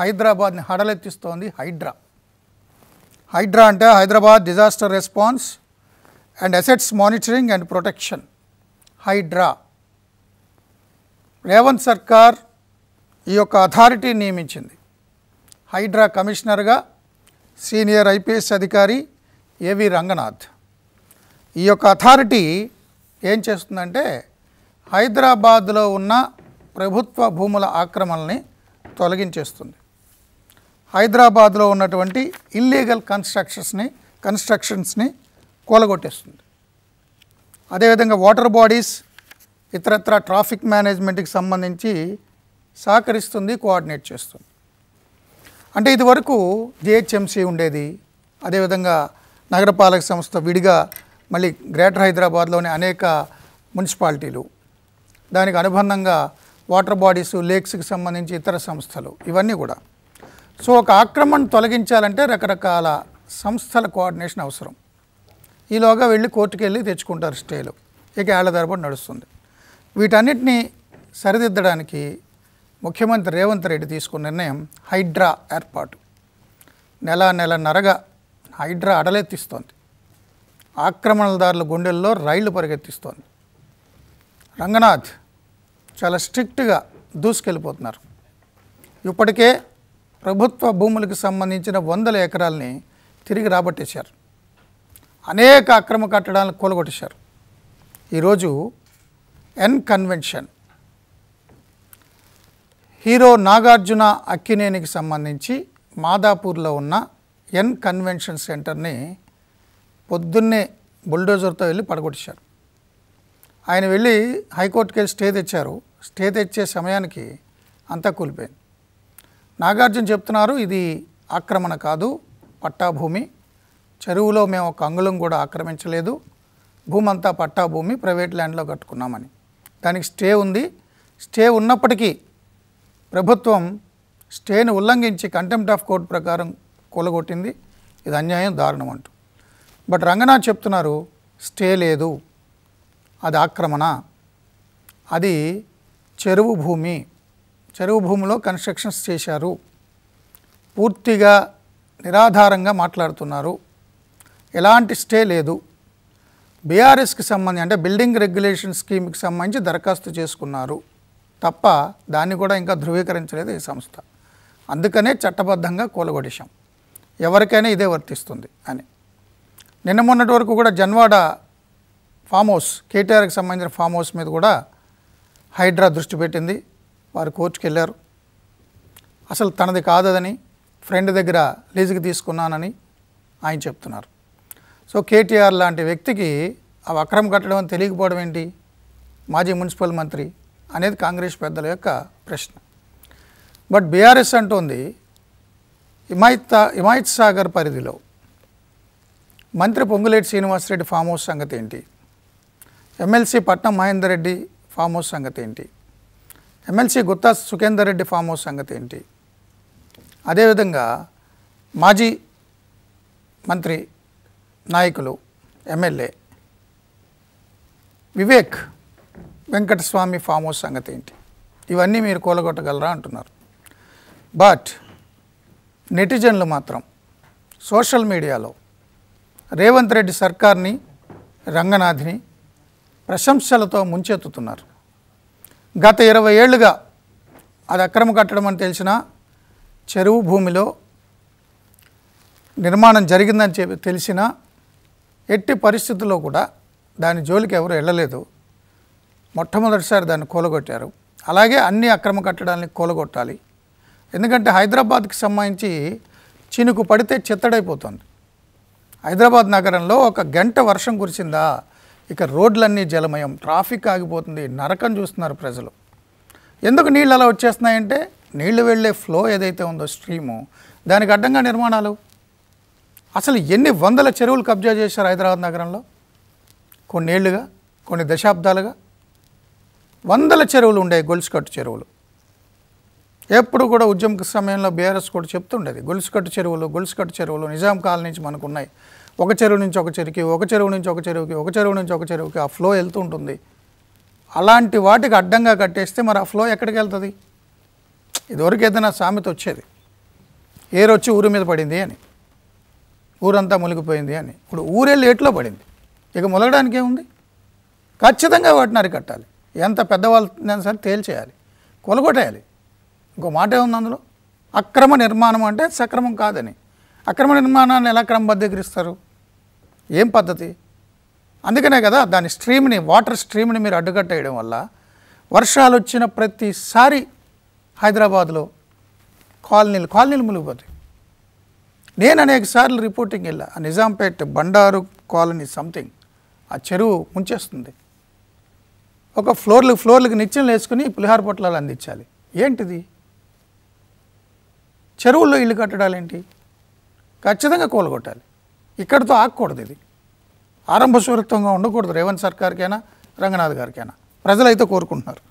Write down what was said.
హైదరాబాద్ని హడలెత్తిస్తోంది హైడ్రా హైడ్రా అంటే Hyderabad disaster response and assets monitoring and protection HYDRAA Revanth సర్కార్ ఈ యొక్క అథారిటీ నియమించింది హైడ్రా కమిషనర్గా సీనియర్ ఐపీఎస్ అధికారి ఏవి రంగనాథ్ ఈ యొక్క అథారిటీ ఏం చేస్తుందంటే హైదరాబాద్లో ఉన్న ప్రభుత్వ భూముల ఆక్రమణని తొలగించేస్తుంది హైదరాబాద్లో ఉన్నటువంటి ఇల్లీగల్ కన్స్ట్రక్షన్స్ని కన్స్ట్రక్షన్స్ని కూలగొట్టేస్తుంది అదేవిధంగా వాటర్ బాడీస్ ఇతరత్ర ట్రాఫిక్ మేనేజ్మెంట్కి సంబంధించి సహకరిస్తుంది కోఆర్డినేట్ చేస్తుంది అంటే ఇదివరకు జిహెచ్ఎంసీ ఉండేది అదేవిధంగా నగరపాలక సంస్థ విడిగా మళ్ళీ గ్రేటర్ హైదరాబాద్లోని అనేక మున్సిపాలిటీలు దానికి అనుబంధంగా వాటర్ బాడీసు లేక్స్కి సంబంధించి ఇతర సంస్థలు ఇవన్నీ కూడా సో ఒక ఆక్రమణ తొలగించాలంటే రకరకాల సంస్థల కోఆర్డినేషన్ అవసరం ఈలోగా వెళ్ళి కోర్టుకు వెళ్ళి తెచ్చుకుంటారు స్టేలు ఇక ఏళ్ల తరబడి నడుస్తుంది వీటన్నిటిని సరిదిద్దడానికి ముఖ్యమంత్రి రేవంత్ రెడ్డి తీసుకున్న నిర్ణయం హైడ్రా ఏర్పాటు నెల నరగా హైడ్రా అడలెత్తిస్తోంది ఆక్రమణదారుల గుండెల్లో రైళ్లు పరిగెత్తిస్తోంది రంగనాథ్ చాలా స్ట్రిక్ట్గా దూసుకెళ్ళిపోతున్నారు ఇప్పటికే ప్రభుత్వ భూములకు సంబంధించిన వందల ఎకరాలని తిరిగి రాబట్టేశారు అనేక అక్రమ కట్టడాలను కూలగొట్టేశారు ఈరోజు ఎన్ కన్వెన్షన్ హీరో నాగార్జున అక్కినేనికి సంబంధించి మాదాపూర్లో ఉన్న ఎన్ కన్వెన్షన్ సెంటర్ని పొద్దున్నే బుల్డోజర్తో వెళ్ళి పడగొట్టేశారు ఆయన వెళ్ళి హైకోర్టుకి వెళ్ళి స్టే తెచ్చారు స్టే తెచ్చే సమయానికి అంతా కూలిపోయింది నాగార్జున చెప్తున్నారు ఇది ఆక్రమణ కాదు పట్టాభూమి చెరువులో మేము ఒక అంగుళం కూడా ఆక్రమించలేదు భూమంతా పట్టాభూమి ప్రైవేట్ ల్యాండ్లో కట్టుకున్నామని దానికి స్టే ఉంది స్టే ఉన్నప్పటికీ ప్రభుత్వం స్టేను ఉల్లంఘించి కంటెంప్ట్ ఆఫ్ కోర్టు ప్రకారం కూలగొట్టింది ఇది అన్యాయం దారుణం అంటూ బట్ రంగనాథ్ చెప్తున్నారు స్టే లేదు అది ఆక్రమణ అది చెరువు భూమి చెరువు భూమిలో కన్స్ట్రక్షన్స్ చేశారు పూర్తిగా నిరాధారంగా మాట్లాడుతున్నారు ఎలాంటి స్టే లేదు బీఆర్ఎస్కి సంబంధించి అంటే బిల్డింగ్ రెగ్యులేషన్ స్కీమ్కి సంబంధించి దరఖాస్తు చేసుకున్నారు తప్ప దాన్ని కూడా ఇంకా ధృవీకరించలేదు ఈ సంస్థ అందుకనే చట్టబద్ధంగా కూలగొడేశాం ఎవరికైనా ఇదే వర్తిస్తుంది అని నిన్న మొన్నటి వరకు కూడా జన్వాడ ఫామ్ హౌస్ కేటీఆర్కి సంబంధించిన ఫామ్ హౌస్ మీద కూడా హైడ్రా దృష్టి పెట్టింది వారు కోచ్కి వెళ్ళారు అసలు తనది కాదని ఫ్రెండ్ దగ్గర లీజుకి తీసుకున్నానని ఆయన చెప్తున్నారు సో కేటీఆర్ లాంటి వ్యక్తికి ఆ అక్రమ కట్టడం తెలియకపోవడం ఏంటి మాజీ మున్సిపల్ మంత్రి అనేది కాంగ్రెస్ పెద్దల యొక్క ప్రశ్న బట్ బీఆర్ఎస్ అంటుంది ఇమాయిత్ హిమాయత్ సాగర్ పరిధిలో మంత్రి పొంగులేటి శ్రీనివాసరెడ్డి ఫామ్ హౌస్ సంగతి ఏంటి ఎమ్మెల్సీ పట్నం మహేందర్ రెడ్డి ఫామ్ హౌస్ సంగతి ఏంటి MLC Gutta Sukhender Reddy farm house సంగతి ఏంటి అదేవిధంగా మాజీ మంత్రి నాయకులు MLA Vivek Venkataswamy farm house సంగతి ఏంటి ఇవన్నీ మీరు కూలగొట్టగలరా అంటున్నారు బట్ నెటిజన్లు మాత్రం సోషల్ మీడియాలో రేవంత్ రెడ్డి సర్కార్ని రంగనాథిని ప్రశంసలతో ముంచెత్తుతున్నారు గత ఇరవై ఏళ్ళుగా అది అక్రమ కట్టడం అని తెలిసిన చెరువు భూమిలో నిర్మాణం జరిగిందని చెప్పి తెలిసిన ఎట్టి పరిస్థితుల్లో కూడా దాని జోలికి ఎవరు వెళ్ళలేదు మొట్టమొదటిసారి దాన్ని కూలగొట్టారు అలాగే అన్ని అక్రమ కట్టడాన్ని కూలగొట్టాలి ఎందుకంటే హైదరాబాద్కి సంబంధించి చినుకు పడితే చిత్తడైపోతుంది హైదరాబాద్ నగరంలో ఒక గంట వర్షం కురిసిందా ఇక రోడ్లన్నీ జలమయం ట్రాఫిక్ ఆగిపోతుంది నరకం చూస్తున్నారు ప్రజలు ఎందుకు నీళ్ళు అలా వచ్చేస్తున్నాయంటే నీళ్లు వెళ్ళే ఫ్లో ఏదైతే ఉందో స్ట్రీము దానికి అడ్డంగా నిర్మాణాలు అసలు ఎన్ని వందల చెరువులు కబ్జా చేశారు హైదరాబాద్ నగరంలో కొన్నేళ్లుగా కొన్ని దశాబ్దాలుగా వందల చెరువులు ఉండేవి గొలుసుకట్టు చెరువులు ఎప్పుడు కూడా ఉద్యమ సమయంలో బీఆర్ఎస్ కూడా చెప్తుండేది గొలుసుకట్టు చెరువులు గొలుసుకట్టు చెరువులు నిజాం కాలనీ నుంచి మనకు ఉన్నాయి ఒక చెరువు నుంచి ఒక చెరువుకి ఒక చెరువు నుంచి ఒక చెరువుకి ఒక చెరువు నుంచి ఒక చెరువుకి ఆ ఫ్లో వెళ్తూ ఉంటుంది అలాంటి వాటికి అడ్డంగా కట్టేస్తే మరి ఆ ఫ్లో ఎక్కడికి వెళ్తుంది ఇదివరకు ఏదైనా సామెత వచ్చేది ఏరొచ్చి ఊరి మీద పడింది అని ఊరంతా మునిగిపోయింది అని ఇప్పుడు ఊరెళ్ళి ఏట్లో పడింది ఇక మునగడానికి ఏముంది ఖచ్చితంగా వాటిని అరికట్టాలి ఎంత పెద్దవాళ్ళు సరే తేల్చేయాలి కొలగొట్టేయాలి ఇంకో మాట ఏముంది అందులో అక్రమ నిర్మాణం అంటే సక్రమం కాదని అక్రమ నిర్మాణాన్ని ఎలా క్రమబద్ధీకరిస్తారు ఏం పద్ధతి అందుకనే కదా దాని స్ట్రీమ్ని వాటర్ స్ట్రీమ్ని మీరు అడ్డుకట్టేయడం వల్ల వర్షాలు వచ్చిన ప్రతిసారి హైదరాబాద్లో కాలనీలు కాలనీలు మునిగిపోతాయి నేను అనేక సార్లు రిపోర్టింగ్ వెళ్ళా నిజాంపేట్ బండారు కాలనీ సంథింగ్ ఆ చెరువు ముంచేస్తుంది ఒక ఫ్లోర్లు ఫ్లోర్లకు నిత్యం వేసుకుని పులిహార పొట్లాలు అందించాలి ఏంటిది చెరువుల్లో ఇల్లు కట్టడాలేంటి ఖచ్చితంగా కూలగొట్టాలి ఇక్కడితో ఆగకూడదు ఇది ఆరంభ స్వరత్వంగా ఉండకూడదు రేవంత్ సర్కార్కైనా రంగనాథ్ గారికైనా ప్రజలైతే కోరుకుంటున్నారు